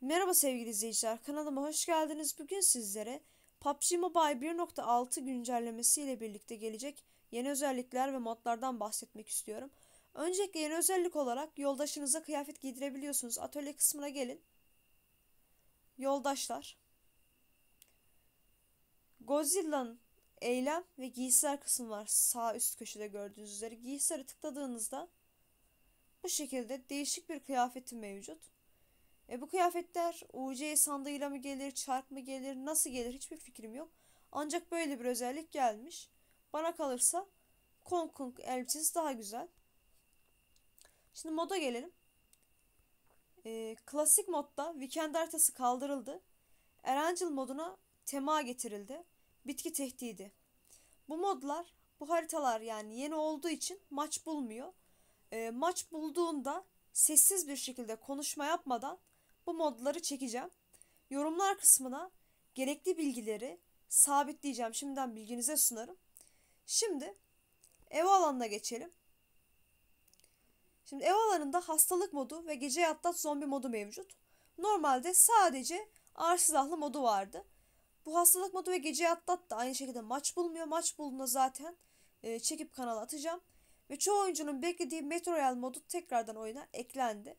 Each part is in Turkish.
Merhaba sevgili izleyiciler, kanalıma hoş geldiniz. Bugün sizlere PUBG Mobile 1.6 güncellemesi ile birlikte gelecek yeni özellikler ve modlardan bahsetmek istiyorum. Öncelikle yeni özellik olarak yoldaşınıza kıyafet giydirebiliyorsunuz. Atölye kısmına gelin. Yoldaşlar. Godzilla'nın eylem ve giysiler kısmı var sağ üst köşede gördüğünüz üzere. giysileri tıkladığınızda bu şekilde değişik bir kıyafeti mevcut. E bu kıyafetler UC sandığıyla mı gelir, çark mı gelir, nasıl gelir hiçbir fikrim yok. Ancak böyle bir özellik gelmiş. Bana kalırsa Kong Kong elbisesi daha güzel. Şimdi moda gelelim. E, klasik modda weekend haritası kaldırıldı. Erangel moduna tema getirildi. Bitki tehdidi. Bu modlar, bu haritalar yani yeni olduğu için maç bulmuyor. E, maç bulduğunda sessiz bir şekilde konuşma yapmadan bu modları çekeceğim. Yorumlar kısmına gerekli bilgileri sabitleyeceğim. Şimdiden bilginize sunarım. Şimdi ev alanına geçelim. Şimdi ev alanında hastalık modu ve gece yatlat zombi modu mevcut. Normalde sadece ağır silahlı modu vardı. Bu hastalık modu ve gece yatlat da aynı şekilde maç bulmuyor. Maç bulduğunda zaten e, çekip kanala atacağım. Ve çoğu oyuncunun beklediği Metro Royale modu tekrardan oyuna eklendi.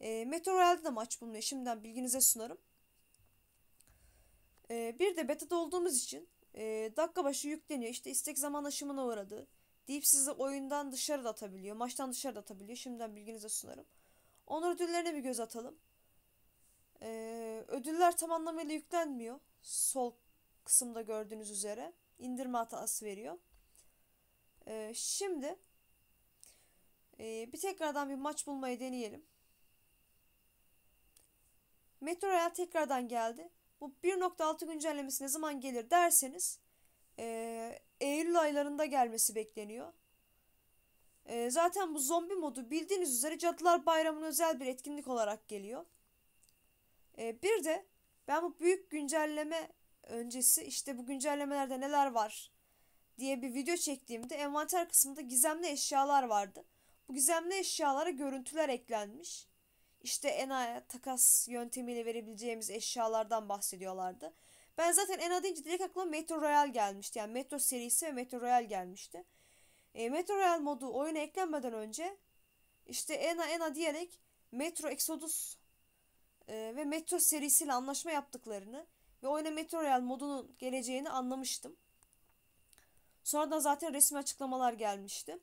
E, ee, Meteoral'de de maç bulunuyor. Şimdiden bilginize sunarım. E, bir de beta'da olduğumuz için e, dakika başı yükleniyor. İşte istek zaman aşımına uğradı. Deyip sizi oyundan dışarı da atabiliyor. Maçtan dışarı da atabiliyor. Şimdiden bilginize sunarım. Onur ödüllerine bir göz atalım. Ee, ödüller tam anlamıyla yüklenmiyor. Sol kısımda gördüğünüz üzere. indirme hatası veriyor. Ee, şimdi e, bir tekrardan bir maç bulmayı deneyelim. Metro Metrorail tekrardan geldi. Bu 1.6 güncellemesi ne zaman gelir derseniz e, Eylül aylarında gelmesi bekleniyor. E, zaten bu zombi modu bildiğiniz üzere Cadılar Bayramı'nın özel bir etkinlik olarak geliyor. E, bir de ben bu büyük güncelleme öncesi işte bu güncellemelerde neler var diye bir video çektiğimde envanter kısmında gizemli eşyalar vardı. Bu gizemli eşyalara görüntüler eklenmiş işte Ena'ya takas yöntemiyle verebileceğimiz eşyalardan bahsediyorlardı. Ben zaten Ena deyince direkt aklıma Metro Royal gelmişti. Yani Metro serisi ve Metro Royal gelmişti. E, Metro Royal modu oyuna eklenmeden önce işte Ena Ena diyerek Metro Exodus e, ve Metro serisiyle anlaşma yaptıklarını ve oyuna Metro Royal modunun geleceğini anlamıştım. Sonradan zaten resmi açıklamalar gelmişti.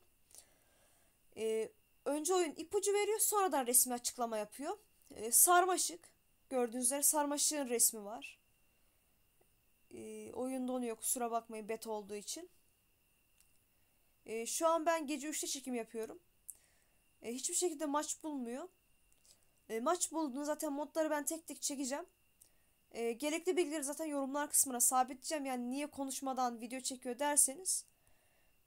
E, önce oyun ipucu veriyor sonradan resmi açıklama yapıyor. E, sarmaşık gördüğünüz üzere sarmaşığın resmi var. E, ee, oyun donuyor kusura bakmayın bet olduğu için. E, şu an ben gece 3'te çekim yapıyorum. E, hiçbir şekilde maç bulmuyor. E, maç bulduğunu zaten modları ben tek tek çekeceğim. E, gerekli bilgileri zaten yorumlar kısmına sabitleyeceğim. Yani niye konuşmadan video çekiyor derseniz.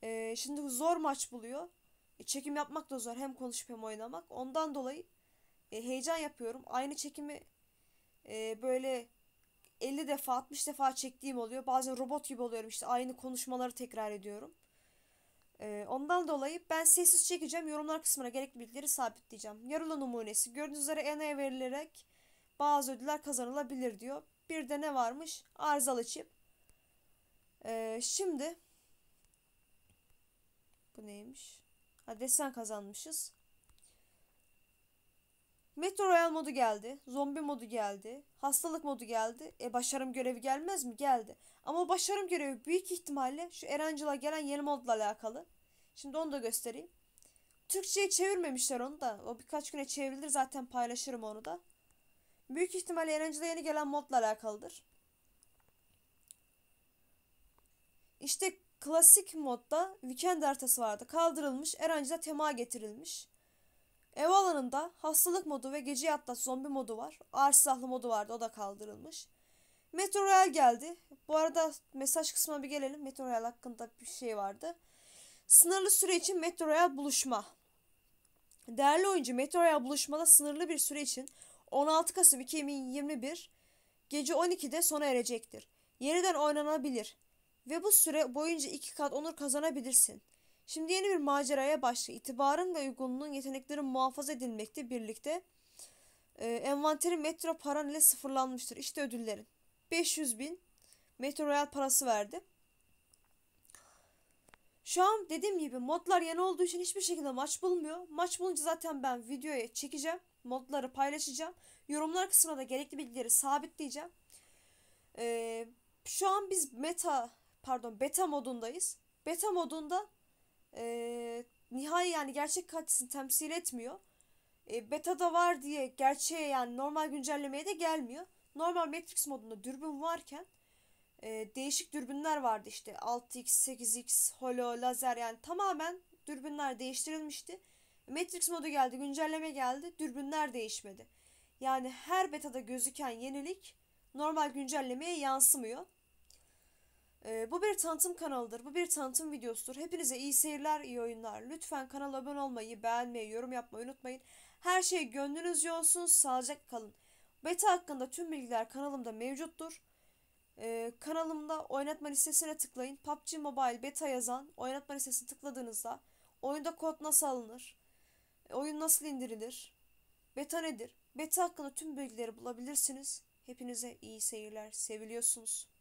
E, şimdi zor maç buluyor. E, çekim yapmak da zor. Hem konuşup hem oynamak. Ondan dolayı e, heyecan yapıyorum. Aynı çekimi e, böyle 50 defa 60 defa çektiğim oluyor. Bazen robot gibi oluyorum işte aynı konuşmaları tekrar ediyorum. E, ondan dolayı ben sessiz çekeceğim. Yorumlar kısmına gerekli bilgileri sabitleyeceğim. Yarılı numunesi. Gördüğünüz üzere ENA'ya verilerek bazı ödüller kazanılabilir diyor. Bir de ne varmış? Arızalı çip. E, şimdi bu neymiş? Ha, desen kazanmışız. Metro Royal modu geldi. Zombi modu geldi. Hastalık modu geldi. E başarım görevi gelmez mi? Geldi. Ama başarım görevi büyük ihtimalle şu Erancıl'a gelen yeni modla alakalı. Şimdi onu da göstereyim. Türkçe'ye çevirmemişler onu da. O birkaç güne çevrilir zaten paylaşırım onu da. Büyük ihtimalle Erancıl'a yeni gelen modla alakalıdır. İşte klasik modda weekend haritası vardı. Kaldırılmış, Erange'de tema getirilmiş. Ev alanında hastalık modu ve gece atlas zombi modu var. Ağır silahlı modu vardı, o da kaldırılmış. Metro Royale geldi. Bu arada mesaj kısmına bir gelelim. Metro Royale hakkında bir şey vardı. Sınırlı süre için Metro Royale buluşma. Değerli oyuncu Metro Royale buluşmada sınırlı bir süre için 16 Kasım 2021 gece 12'de sona erecektir. Yeniden oynanabilir. Ve bu süre boyunca iki kat onur kazanabilirsin. Şimdi yeni bir maceraya başla. İtibarın ve uygunluğun yeteneklerin muhafaza edilmekte birlikte. E, envanteri metro paran ile sıfırlanmıştır. İşte ödüllerin. 500 bin metro royal parası verdi. Şu an dediğim gibi modlar yeni olduğu için hiçbir şekilde maç bulmuyor. Maç bulunca zaten ben videoya çekeceğim. Modları paylaşacağım. Yorumlar kısmına da gerekli bilgileri sabitleyeceğim. Ee, şu an biz meta pardon beta modundayız. Beta modunda e, nihai yani gerçek katilisini temsil etmiyor. E, beta'da var diye gerçeğe yani normal güncellemeye de gelmiyor. Normal Matrix modunda dürbün varken e, değişik dürbünler vardı işte 6x, 8x, holo, lazer yani tamamen dürbünler değiştirilmişti. Matrix modu geldi, güncelleme geldi, dürbünler değişmedi. Yani her betada gözüken yenilik normal güncellemeye yansımıyor. Ee, bu bir tanıtım kanalıdır. Bu bir tanıtım videosudur. Hepinize iyi seyirler, iyi oyunlar. Lütfen kanala abone olmayı, beğenmeyi, yorum yapmayı unutmayın. Her şey gönlünüzce olsun. Sağlıcakla kalın. Beta hakkında tüm bilgiler kanalımda mevcuttur. Ee, kanalımda oynatma listesine tıklayın. PUBG Mobile beta yazan oynatma listesini tıkladığınızda oyunda kod nasıl alınır? Oyun nasıl indirilir? Beta nedir? Beta hakkında tüm bilgileri bulabilirsiniz. Hepinize iyi seyirler. Seviliyorsunuz.